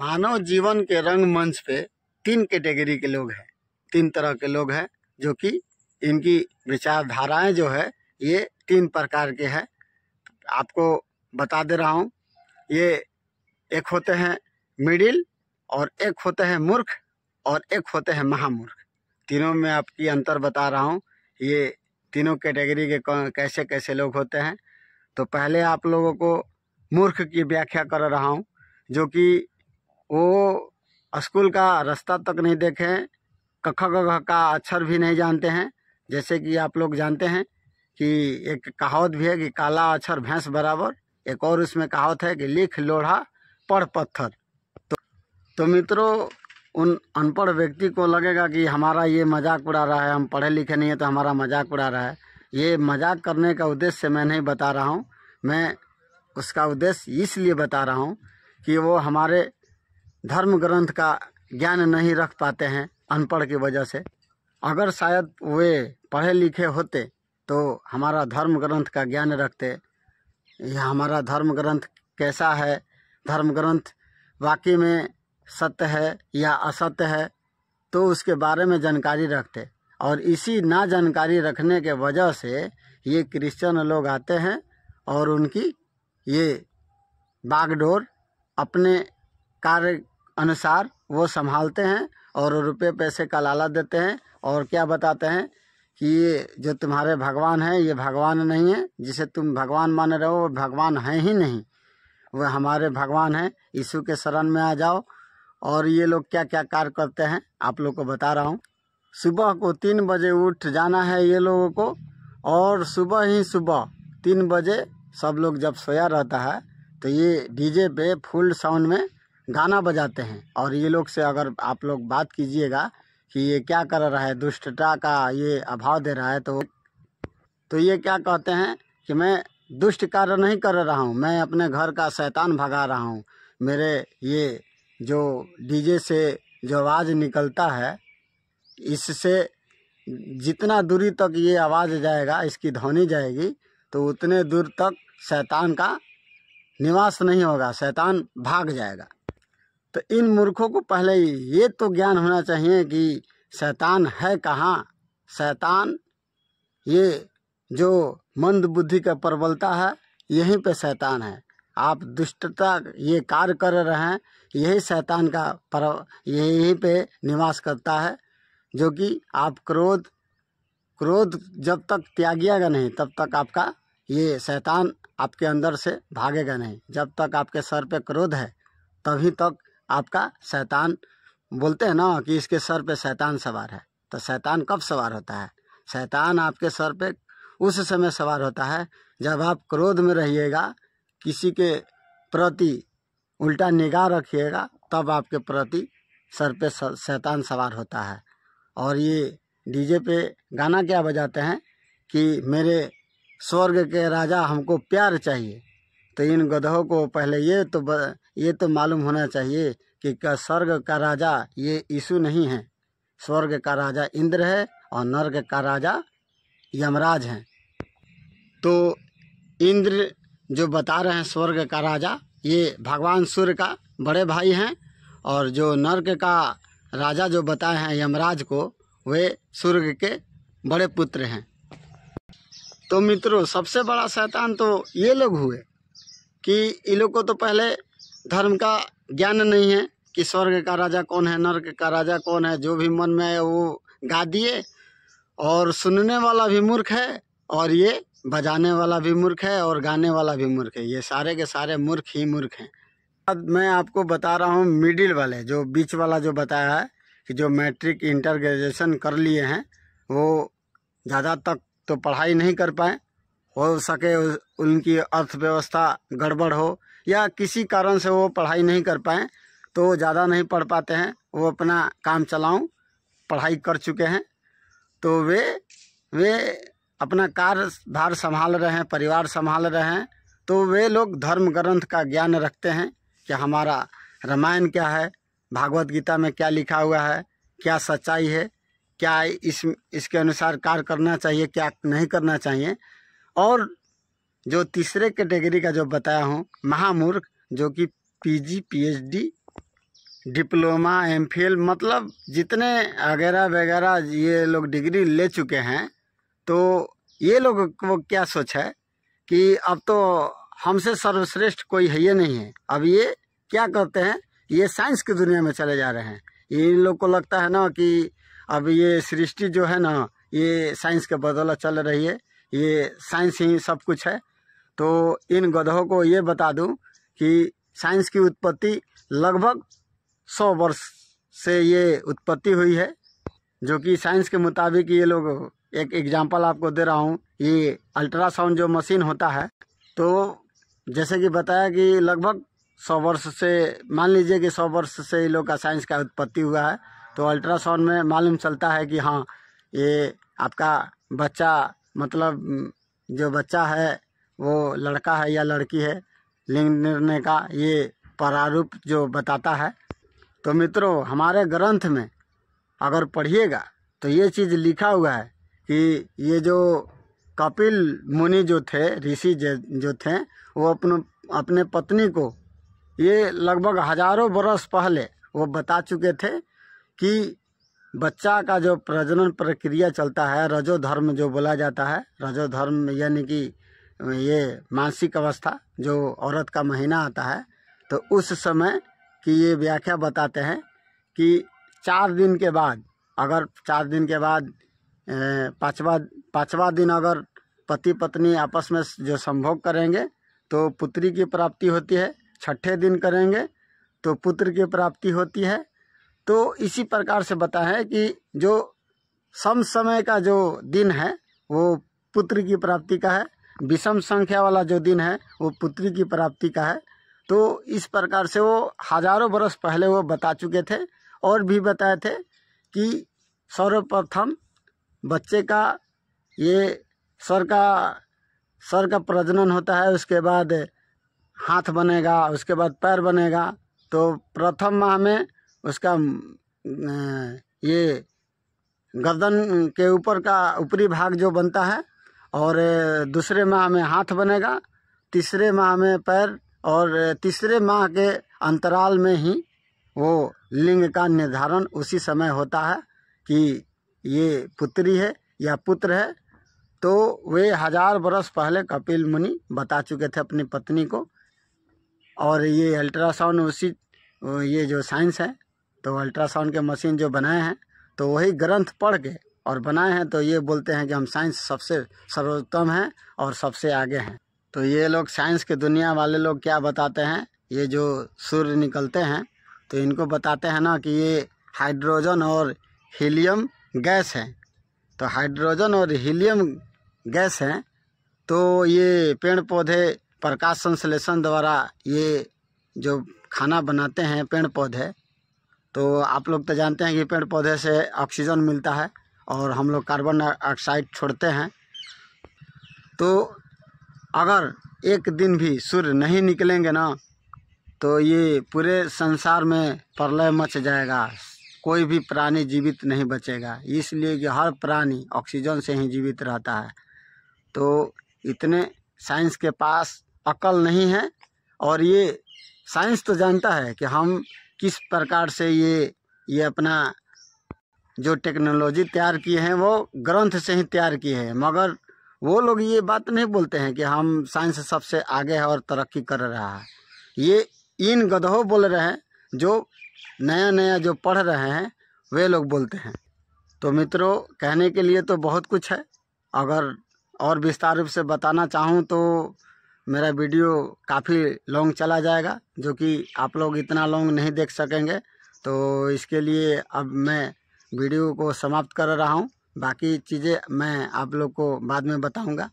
मानव जीवन के रंगमंच पे तीन कैटेगरी के, के लोग हैं तीन तरह के लोग हैं जो कि इनकी विचारधाराएं जो है ये तीन प्रकार के हैं आपको बता दे रहा हूँ ये एक होते हैं मिडिल और एक होते हैं मूर्ख और एक होते हैं महामूर्ख तीनों में आपकी अंतर बता रहा हूँ ये तीनों कैटेगरी के, के कैसे कैसे लोग होते हैं तो पहले आप लोगों को मूर्ख की व्याख्या कर रहा हूँ जो कि वो स्कूल का रास्ता तक नहीं देखे कख का अक्षर भी नहीं जानते हैं जैसे कि आप लोग जानते हैं कि एक कहावत भी है कि काला अक्षर भैंस बराबर एक और उसमें कहावत है कि लिख लोढ़ा पढ़ पत्थर तो, तो मित्रों उन अनपढ़ व्यक्ति को लगेगा कि हमारा ये मजाक उड़ा रहा है हम पढ़े लिखे नहीं है तो हमारा मजाक उड़ा रहा है ये मजाक करने का उद्देश्य मैं नहीं बता रहा हूँ मैं उसका उद्देश्य इसलिए बता रहा हूँ कि वो हमारे धर्म ग्रंथ का ज्ञान नहीं रख पाते हैं अनपढ़ की वजह से अगर शायद वे पढ़े लिखे होते तो हमारा धर्म ग्रंथ का ज्ञान रखते यह हमारा धर्म ग्रंथ कैसा है धर्म ग्रंथ वाकई में सत्य है या असत्य है तो उसके बारे में जानकारी रखते और इसी ना जानकारी रखने के वजह से ये क्रिश्चियन लोग आते हैं और उनकी ये बागडोर अपने कार्य अनुसार वो संभालते हैं और रुपये पैसे का लाला देते हैं और क्या बताते हैं कि ये जो तुम्हारे भगवान हैं ये भगवान नहीं है जिसे तुम भगवान मान रहे हो वो भगवान है ही नहीं वह हमारे भगवान हैं यीशु के शरण में आ जाओ और ये लोग क्या क्या कार्य करते हैं आप लोग को बता रहा हूँ सुबह को तीन बजे उठ जाना है ये लोगों को और सुबह ही सुबह तीन बजे सब लोग जब सोया रहता है तो ये डीजे पे फुल साउंड में गाना बजाते हैं और ये लोग से अगर आप लोग बात कीजिएगा कि ये क्या कर रहा है दुष्टता का ये अभाव दे रहा है तो तो ये क्या कहते हैं कि मैं दुष्ट कार्य नहीं कर रहा हूँ मैं अपने घर का शैतान भगा रहा हूँ मेरे ये जो डीजे से जो आवाज़ निकलता है इससे जितना दूरी तक ये आवाज़ जाएगा इसकी ध्वनि जाएगी तो उतने दूर तक शैतान का निवास नहीं होगा शैतान भाग जाएगा तो इन मूर्खों को पहले ये तो ज्ञान होना चाहिए कि शैतान है कहाँ शैतान ये जो मंद बुद्धि का प्रबलता है यहीं पे शैतान है आप दुष्टता ये कार्य कर रहे हैं यही शैतान का पर यहीं पे निवास करता है जो कि आप क्रोध क्रोध जब तक त्यागिएगा नहीं तब तक आपका ये शैतान आपके अंदर से भागेगा नहीं जब तक आपके सर पे क्रोध है तभी तक आपका शैतान बोलते हैं ना कि इसके सर पे शैतान सवार है तो शैतान कब सवार होता है शैतान आपके सर पे उस समय सवार होता है जब आप क्रोध में रहिएगा किसी के प्रति उल्टा निगाह रखिएगा तब आपके प्रति सर पे शैतान सवार होता है और ये डीजे पे गाना क्या बजाते हैं कि मेरे स्वर्ग के राजा हमको प्यार चाहिए तो इन गधों को पहले ये तो ब, ये तो मालूम होना चाहिए कि का स्वर्ग का राजा ये यीशु नहीं है स्वर्ग का राजा इंद्र है और नर्ग का राजा यमराज हैं तो इंद्र जो बता रहे हैं स्वर्ग का राजा ये भगवान सूर्य का बड़े भाई हैं और जो नर्क का राजा जो बताए हैं यमराज को वे सूर्य के बड़े पुत्र हैं तो मित्रों सबसे बड़ा शैतान तो ये लोग हुए कि इन लोग को तो पहले धर्म का ज्ञान नहीं है कि स्वर्ग का राजा कौन है नर्क का राजा कौन है जो भी मन में है वो गा दिए और सुनने वाला भी मूर्ख है और ये बजाने वाला भी मूर्ख है और गाने वाला भी मूर्ख है ये सारे के सारे मूर्ख ही मूर्ख हैं अब मैं आपको बता रहा हूँ मिडिल वाले जो बीच वाला जो बताया है कि जो मैट्रिक इंटर ग्रेजुएशन कर लिए हैं वो ज़्यादा तक तो पढ़ाई नहीं कर पाए हो सके उनकी अर्थव्यवस्था गड़बड़ हो या किसी कारण से वो पढ़ाई नहीं कर पाए तो वो ज़्यादा नहीं पढ़ पाते हैं वो अपना काम चलाऊँ पढ़ाई कर चुके हैं तो वे वे अपना कार्य भार संभाल रहे हैं परिवार संभाल रहे हैं तो वे लोग धर्म ग्रंथ का ज्ञान रखते हैं कि हमारा रामायण क्या है भागवत गीता में क्या लिखा हुआ है क्या सच्चाई है क्या इस इसके अनुसार कार्य करना चाहिए क्या नहीं करना चाहिए और जो तीसरे कैटेगरी का जो बताया हूँ महामूर्ख जो कि पीजी पीएचडी डिप्लोमा एमफिल मतलब जितने वगैरह वगैरह ये लोग डिग्री ले चुके हैं तो ये लोग को क्या सोच है कि अब तो हमसे सर्वश्रेष्ठ कोई है ये नहीं है अब ये क्या करते हैं ये साइंस की दुनिया में चले जा रहे हैं इन लोग को लगता है ना कि अब ये सृष्टि जो है ना ये साइंस के बदौलत चल रही है ये साइंस ही सब कुछ है तो इन गधों को ये बता दूं कि साइंस की उत्पत्ति लगभग सौ वर्ष से ये उत्पत्ति हुई है जो कि साइंस के मुताबिक ये लोग एक एग्जांपल आपको दे रहा हूँ ये अल्ट्रासाउंड जो मशीन होता है तो जैसे कि बताया कि लगभग सौ वर्ष से मान लीजिए कि सौ वर्ष से ये लोग का साइंस का उत्पत्ति हुआ है तो अल्ट्रासाउंड में मालूम चलता है कि हाँ ये आपका बच्चा मतलब जो बच्चा है वो लड़का है या लड़की है लिंग निर्णय का ये प्रारूप जो बताता है तो मित्रों हमारे ग्रंथ में अगर पढ़िएगा तो ये चीज़ लिखा हुआ है कि ये जो कपिल मुनि जो थे ऋषि जो थे वो अपने अपने पत्नी को ये लगभग हजारों बरस पहले वो बता चुके थे कि बच्चा का जो प्रजनन प्रक्रिया चलता है रजो धर्म जो बोला जाता है रजो धर्म यानी कि ये मानसिक अवस्था जो औरत का महीना आता है तो उस समय की ये व्याख्या बताते हैं कि चार दिन के बाद अगर चार दिन के बाद पाँचवा पाँचवा दिन अगर पति पत्नी आपस में जो संभोग करेंगे तो पुत्री की प्राप्ति होती है छठे दिन करेंगे तो पुत्र की प्राप्ति होती है तो इसी प्रकार से बताएं कि जो सम समय का जो दिन है वो पुत्र की प्राप्ति का है विषम संख्या वाला जो दिन है वो पुत्री की प्राप्ति का है तो इस प्रकार से वो हजारों बरस पहले वो बता चुके थे और भी बताए थे कि सर्वप्रथम बच्चे का ये सर का सर का प्रजनन होता है उसके बाद हाथ बनेगा उसके बाद पैर बनेगा तो प्रथम माह में उसका ये गर्दन के ऊपर का ऊपरी भाग जो बनता है और दूसरे माह में हाथ बनेगा तीसरे माह में पैर और तीसरे माह के अंतराल में ही वो लिंग का निर्धारण उसी समय होता है कि ये पुत्री है या पुत्र है तो वे हजार बरस पहले कपिल मुनि बता चुके थे अपनी पत्नी को और ये अल्ट्रासाउंड उसी ये जो साइंस है तो अल्ट्रासाउंड के मशीन जो बनाए हैं तो वही ग्रंथ पढ़ के और बनाए हैं तो ये बोलते हैं कि हम साइंस सबसे सर्वोत्तम हैं और सबसे आगे हैं तो ये लोग साइंस के दुनिया वाले लोग क्या बताते हैं ये जो सूर्य निकलते हैं तो इनको बताते हैं ना कि ये हाइड्रोजन और हीलियम गैस है तो हाइड्रोजन और हीलियम गैस हैं तो ये पेड़ पौधे प्रकाश संश्लेषण द्वारा ये जो खाना बनाते हैं पेड़ पौधे तो आप लोग तो जानते हैं कि पेड़ पौधे से ऑक्सीजन मिलता है और हम लोग कार्बन डाइऑक्साइड छोड़ते हैं तो अगर एक दिन भी सूर्य नहीं निकलेंगे ना तो ये पूरे संसार में प्रलय मच जाएगा कोई भी प्राणी जीवित नहीं बचेगा इसलिए कि हर प्राणी ऑक्सीजन से ही जीवित रहता है तो इतने साइंस के पास अकल नहीं है और ये साइंस तो जानता है कि हम किस प्रकार से ये ये अपना जो टेक्नोलॉजी तैयार किए हैं वो ग्रंथ से ही तैयार किए हैं मगर वो लोग ये बात नहीं बोलते हैं कि हम साइंस सबसे आगे है और तरक्की कर रहा है ये इन गधों बोल रहे हैं जो नया नया जो पढ़ रहे हैं वे लोग बोलते हैं तो मित्रों कहने के लिए तो बहुत कुछ है अगर और विस्तार रूप से बताना चाहूँ तो मेरा वीडियो काफ़ी लॉन्ग चला जाएगा जो कि आप लोग इतना लॉन्ग नहीं देख सकेंगे तो इसके लिए अब मैं वीडियो को समाप्त कर रहा हूँ बाकी चीज़ें मैं आप लोग को बाद में बताऊँगा